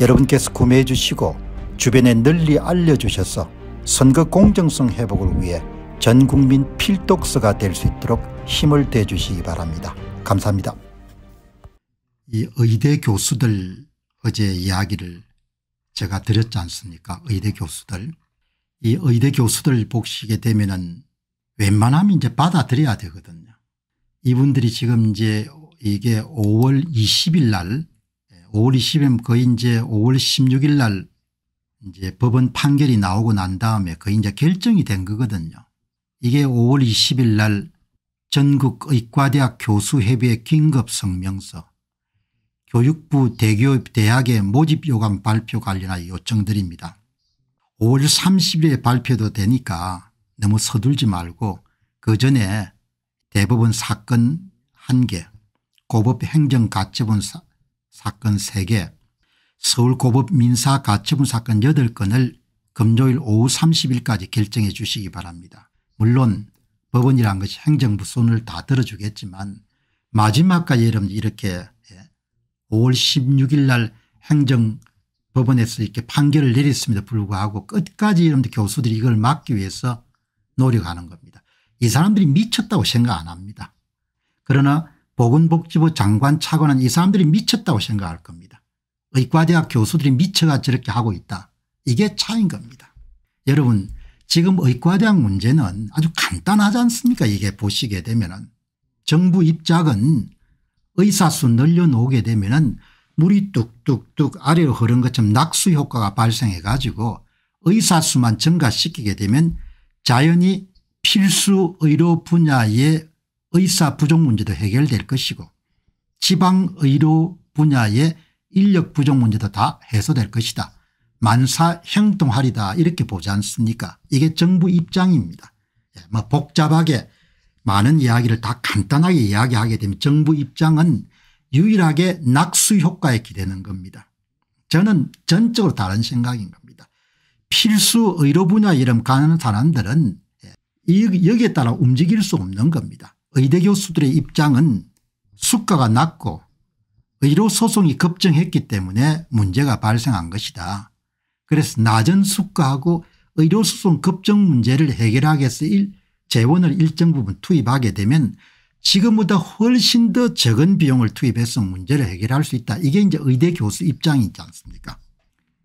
여러분께서 구매해 주시고 주변에 널리 알려주셔서 선거 공정성 회복을 위해 전국민 필독서가 될 수 있도록 힘을 대주시기 바랍니다. 감사합니다. 이 의대 교수들 어제 이야기를 제가 드렸지 않습니까 의대 교수들. 이 의대 교수들 복식에 되면 은 웬만하면 이제 받아들여야 되거든요. 이분들이 지금 이제 이게 5월 20일 날 5월 20일 거의 이제 5월 16일 날 이제 법원 판결이 나오고 난 다음에 거의 이제 결정이 된 거거든요. 이게 5월 20일 날 전국 의과대학 교수협의 회 긴급성명서 교육부 대교 대학의 모집 요강 발표 관련하여 요청드립니다. 5월 30일에 발표도 되니까 너무 서둘지 말고 그 전에 대법원 사건 1개 고법 행정가처분 사, 사건 3개 서울고법 민사가처분 사건 8건을 금요일 오후 30일까지 결정해 주시기 바랍니다. 물론 법원이란 것이 행정부 손을 다 들어주겠지만 마지막까지 여러분 이렇게 5월 예, 16일 날 행정법원에서 이렇게 판결을 내렸음에도 불구하고 끝까지 여러분들 교수들이 이걸 막기 위해서 노력하는 겁니다. 이 사람들이 미쳤다고 생각 안 합니다. 그러나 보건복지부 장관 차관은 이 사람들이 미쳤다고 생각할 겁니다. 의과대학 교수들이 미쳐가 저렇게 하고 있다. 이게 차인 겁니다. 여러분 지금 의과대학 문제는 아주 간단하지 않습니까 이게 보시게 되면 은 정부 입장은 의사수 늘려놓게 되면 은 물이 뚝뚝뚝 아래로 흐른 것처럼 낙수 효과가 발생해 가지고 의사수만 증가시키게 되면 자연히 필수 의료 분야의 의사 부족 문제도 해결될 것이고 지방의료 분야의 인력 부족 문제도 다 해소될 것이다. 만사 행동하리다 이렇게 보지 않습니까 이게 정부 입장입니다. 예, 뭐 복잡하게 많은 이야기를 다 간단하게 이야기하게 되면 정부 입장은 유일하게 낙수 효과에 기대는 겁니다. 저는 전적으로 다른 생각인 겁니다. 필수 의료 분야 이름 가는 사람들은 예, 여기에 따라 움직일 수 없는 겁니다. 의대 교수들의 입장은 수가가 낮고 의료 소송이 급증했기 때문에 문제가 발생한 것이다. 그래서 낮은 수가하고 의료 소송 급증 문제를 해결하기 위해서 일, 재원을 일정 부분 투입하게 되면 지금보다 훨씬 더 적은 비용을 투입해서 문제를 해결할 수 있다. 이게 이제 의대 교수 입장이 지 않습니까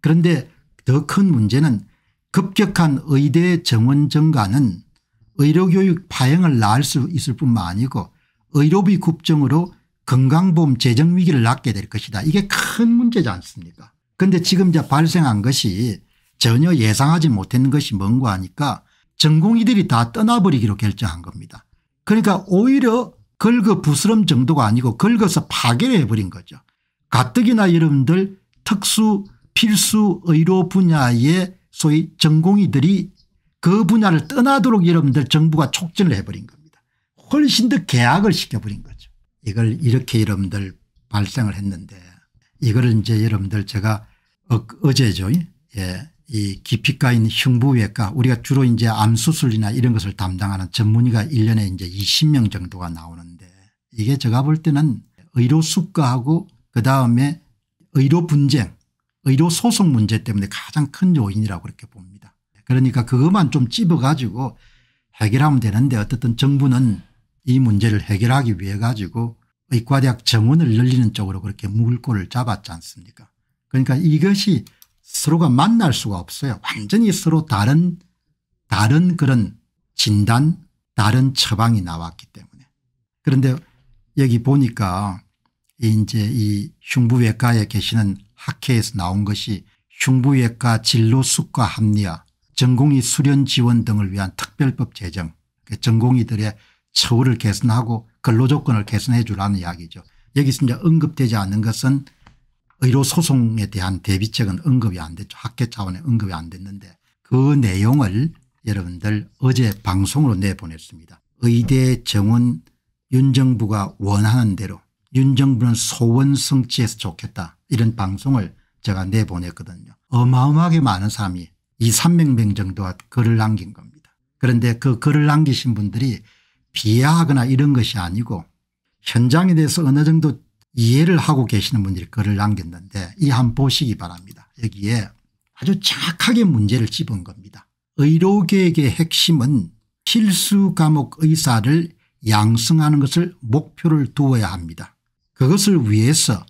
그런데 더 큰 문제는 급격한 의대 정원 증가는 의료교육 파행을 낳을 수 있을 뿐만 아니고 의료비 급증으로 건강보험 재정 위기를 낳게 될 것이다. 이게 큰 문제지 않습니까 그런데 지금 이제 발생한 것이 전혀 예상하지 못했는 것이 뭔고 하니까 전공의들이 다 떠나버리기로 결정한 겁니다. 그러니까 오히려 긁어 부스럼 정도가 아니고 긁어서 파괴를 해버린 거죠. 가뜩이나 여러분들 특수 필수 의료 분야의 소위 전공의들이 그 분야를 떠나도록 여러분들 정부가 촉진을 해버린 겁니다. 훨씬 더 계약을 시켜버린 거죠. 이걸 이렇게 여러분들 발생을 했는데 이거를 이제 여러분들 제가 어, 제죠 예. 이 기피과인 흉부외과 우리가 주로 이제 암수술이나 이런 것을 담당하는 전문의가 1년에 이제 20명 정도가 나오는데 이게 제가 볼 때는 의료수가하고 그다음에 의료분쟁 의료소송 문제 때문에 가장 큰 요인이라고 그렇게 봅니다. 그러니까 그것만 좀찝어가지고 해결하면 되는데 어쨌든 정부는 이 문제를 해결하기 위해 가지고 의과대학 정원을 늘리는 쪽으로 그렇게 물꼬를 잡았지 않습니까 그러니까 이것이 서로가 만날 수가 없어요. 완전히 서로 다른 다른 그런 진단 다른 처방이 나왔기 때문에 그런데 여기 보니까 이제 이 흉부외과에 계시는 학회에서 나온 것이 흉부외과 진로수과 합리화 전공의 수련 지원 등을 위한 특별법 제정 그러니까 전공의들의 처우를 개선하고 근로조건을 개선해 주라는 이야기죠. 여기서 이제 언급되지 않는 것은 의료소송에 대한 대비책은 언급이 안 됐죠. 학계 차원에 언급이 안 됐는데 그 내용을 여러분들 어제 방송으로 내보냈습니다. 의대 정원 윤정부가 원하는 대로 윤정부는 소원 성취해서 좋겠다 이런 방송을 제가 내보냈거든요. 어마어마하게 많은 사람이 이 300명 정도가 글을 남긴 겁니다. 그런데 그 글을 남기신 분들이 비하하거나 이런 것이 아니고 현장에 대해서 어느 정도 이해를 하고 계시는 분들이 글을 남겼는데 이 한 보시기 바랍니다. 여기에 아주 정확하게 문제를 집은 겁니다. 의료계획의 핵심은 실수 감옥 의사를 양성하는 것을 목표를 두어야 합니다. 그것을 위해서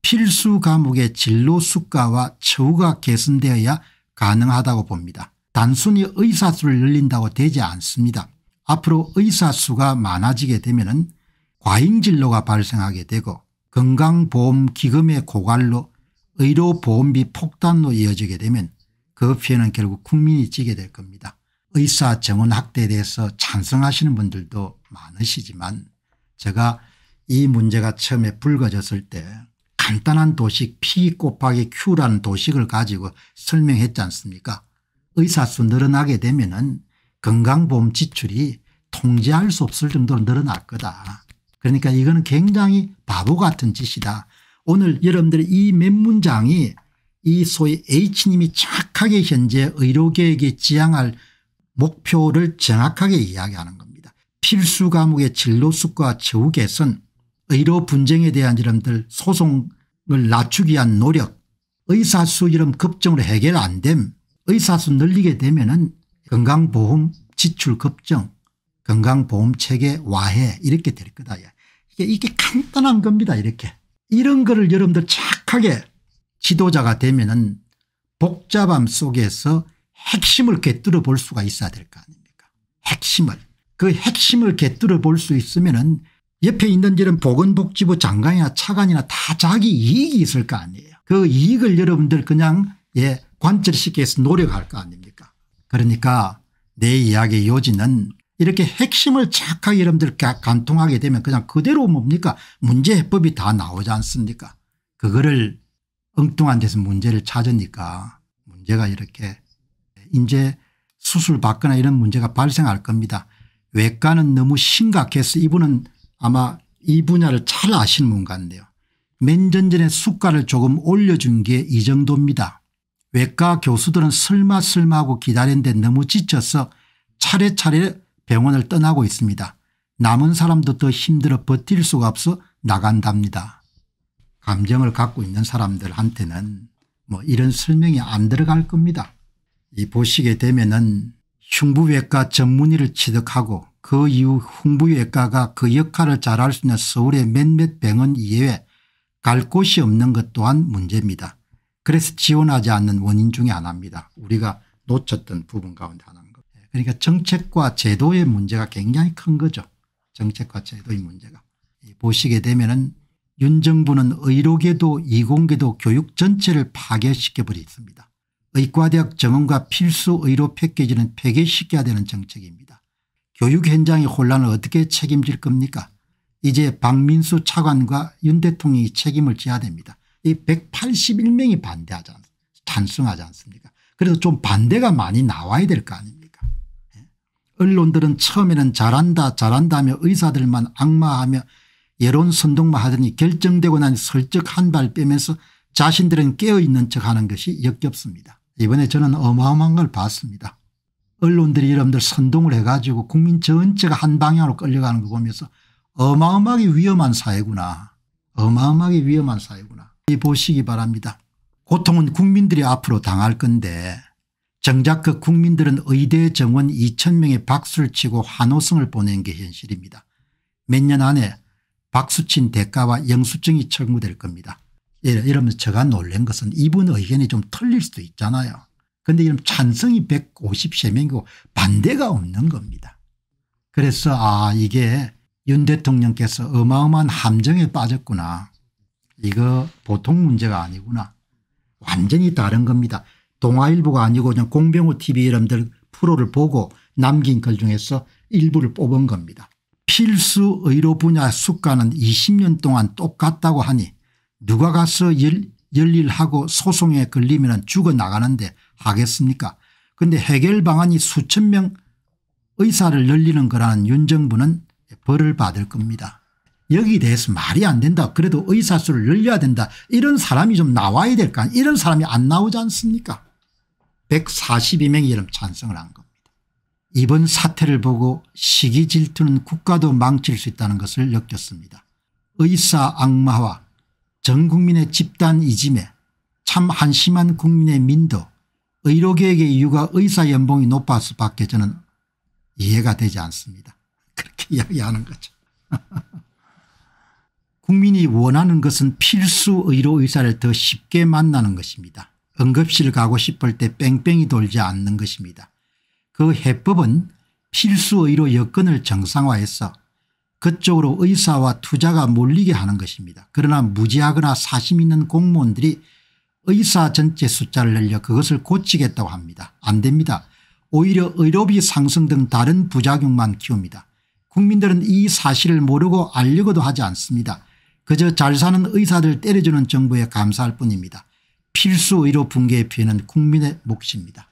필수 감옥의 진로 수가와 처우가 개선되어야 가능하다고 봅니다. 단순히 의사수를 늘린다고 되지 않습니다. 앞으로 의사수가 많아지게 되면 과잉진로가 발생하게 되고 건강보험기금의 고갈로 의료보험비 폭탄로 이어지게 되면 그 피해는 결국 국민이 지게 될 겁니다. 의사 정원 확대에 대해서 찬성하시는 분들도 많으시지만 제가 이 문제가 처음에 불거졌을 때 간단한 도식 P 곱하기 Q라는 도식을 가지고 설명했지 않습니까 의사수 늘어나게 되면 은 건강보험 지출이 통제할 수 없을 정도로 늘어날 거다. 그러니까 이거는 굉장히 바보 같은 짓이다. 오늘 여러분들이 이몇 문장이 이 소위 H님이 정확하게 현재 의료계획에 지향할 목표를 정확하게 이야기하는 겁니다. 필수 과목의 진로수과 저우개은 의료 분쟁에 대한 여러분들 소송 낮추기 위한 노력 의사수 이름 급증으로 해결 안됨 의사수 늘리게 되면 은 건강보험 지출 급증 건강보험 체계 와해 이렇게 될 거다. 예. 이게, 이게 간단한 겁니다. 이렇게 이런 거를 여러분들 착하게 지도자가 되면 은 복잡함 속에서 핵심을 꿰뚫어 볼 수가 있어야 될 거 아닙니까 핵심을 그 핵심을 꿰뚫어 볼 수 있으면 은 옆에 있는 이런 보건복지부 장관이나 차관이나 다 자기 이익이 있을 거 아니에요. 그 이익을 여러분들 그냥 예 관철시기 위해서 노력할 거 아닙니까 그러니까 내 이야기의 요지는 이렇게 핵심을 착하게 여러분들 간통하게 되면 그냥 그대로 뭡니까 문제 해법이 다 나오지 않습니까 그거를 엉뚱한 데서 문제를 찾으니까 문제가 이렇게 이제 수술 받거나 이런 문제가 발생할 겁니다. 외과는 너무 심각해서 이분은 아마 이 분야를 잘 아시는 분 같네요. 맨전전의 수가를 조금 올려준 게 이 정도입니다. 외과 교수들은 슬마슬마하고 기다리데 너무 지쳐서 차례차례 병원을 떠나고 있습니다. 남은 사람도 더 힘들어 버틸 수가 없어 나간답니다. 감정을 갖고 있는 사람들한테는 뭐 이런 설명이 안 들어갈 겁니다. 이 보시게 되면은 흉부외과 전문의를 취득하고 그 이후 흉부외과가 그 역할을 잘할 수 있는 서울의 몇몇 병원 이외에 갈 곳이 없는 것 또한 문제입니다. 그래서 지원하지 않는 원인 중에 하나입니다. 우리가 놓쳤던 부분 가운데 하나인 거 예, 그러니까 정책과 제도의 문제가 굉장히 큰 거죠. 정책과 제도의 문제가. 보시게 되면 은 윤정부는 의료계도 이공계도 교육 전체를 파괴시켜버렸습니다. 의과대학 정원과 필수 의료 패키지는 폐기시켜야 되는 정책입니다. 교육 현장의 혼란을 어떻게 책임질 겁니까? 이제 박민수 차관과 윤 대통령이 책임을 져야 됩니다. 이 181명이 반대하지 않습니까? 찬성하지 않습니까? 그래서 좀 반대가 많이 나와야 될 거 아닙니까? 예? 언론들은 처음에는 잘한다 잘한다며 의사들만 악마하며 여론 선동만 하더니 결정되고 난 설적 한 발 빼면서 자신들은 깨어있는 척하는 것이 역겹습니다. 이번에 저는 어마어마한 걸 봤습니다. 언론들이 여러분들 선동을 해가지고 국민 전체가 한 방향으로 끌려가는 거 보면서 어마어마하게 위험한 사회구나. 어마어마하게 위험한 사회구나. 이 보시기 바랍니다. 고통은 국민들이 앞으로 당할 건데 정작 그 국민들은 의대 정원 2천명의 박수를 치고 환호성을 보낸 게 현실입니다. 몇 년 안에 박수친 대가와 영수증이 청구될 겁니다. 이러면서 제가 놀란 것은 이분 의견이 좀 틀릴 수도 있잖아요. 그런데 이런 찬성이 153명이고 반대가 없는 겁니다. 그래서 아 이게 윤 대통령께서 어마어마한 함정에 빠졌구나. 이거 보통 문제가 아니구나. 완전히 다른 겁니다. 동아일보가 아니고 그냥 공병호 tv 여러분들 프로를 보고 남긴 글 중에서 일부를 뽑은 겁니다. 필수 의료 분야 숙가는 20년 동안 똑같다고 하니 누가 가서 열, 일하고 소송에 걸리면 죽어나가는데 하겠습니까 근데 해결 방안이 수천 명 의사를 열리는 거라는 윤 정부는 벌을 받을 겁니다. 여기 에 대해서 말이 안 된다. 그래도 의사 수를 열려야 된다. 이런 사람이 좀 나와야 될까 이런 사람이 안 나오지 않습니까 142명이 여름 찬성을 한 겁니다. 이번 사태를 보고 시기 질투는 국가도 망칠 수 있다는 것을 느꼈습니다. 의사 악마와 전 국민의 집단 이짐에 참 한심한 국민의 민도 의료계획의 이유가 의사 연봉이 높아서 밖에 저는 이해가 되지 않습니다. 그렇게 이야기하는 거죠. 국민이 원하는 것은 필수 의료 의사를 더 쉽게 만나는 것입니다. 응급실 가고 싶을 때 뺑뺑이 돌지 않는 것입니다. 그 해법은 필수 의료 여건을 정상화해서 그쪽으로 의사와 투자가 몰리게 하는 것입니다. 그러나 무지하거나 사심 있는 공무원들이 의사 전체 숫자를 늘려 그것을 고치겠다고 합니다. 안 됩니다. 오히려 의료비 상승 등 다른 부작용만 키웁니다. 국민들은 이 사실을 모르고 알려고도 하지 않습니다. 그저 잘 사는 의사들 때려주는 정부에 감사할 뿐입니다. 필수 의료 붕괴의 피해는 국민의 몫입니다.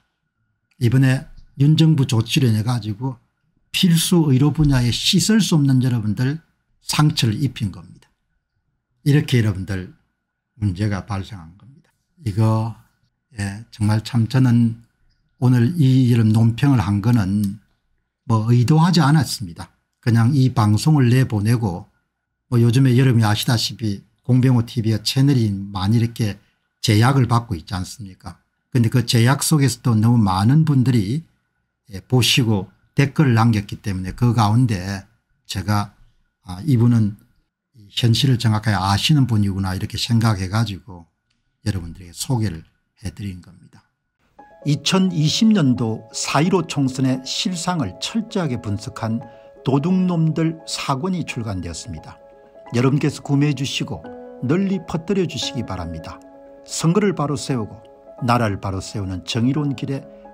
이번에 윤정부 조치를 해가지고 필수 의료 분야에 씻을 수 없는 여러분들 상처를 입힌 겁니다. 이렇게 여러분들 문제가 발생한 겁니다. 이거 예, 정말 참 저는 오늘 이 이런 논평을 한 거는 뭐 의도하지 않았습니다. 그냥 이 방송을 내보내고 뭐 요즘에 여러분이 아시다시피 공병호 tv의 채널이 많이 이렇게 제약을 받고 있지 않습니까 근데그 제약 속에서도 너무 많은 분들이 예, 보시고 댓글을 남겼기 때문에 그 가운데 제가 아 이분은 현실을 정확하게 아시는 분이구나 이렇게 생각해 가지고 여러분들에게 소개를 해드린 겁니다. 2020년도 4.15 총선의 실상을 철저하게 분석한 도둑놈들 사권이 출간되었습니다. 여러분께서 구매해 주시고 널리 퍼뜨려 주시기 바랍니다. 선거를 바로 세우고 나라를 바로 세우는 정의로운 길에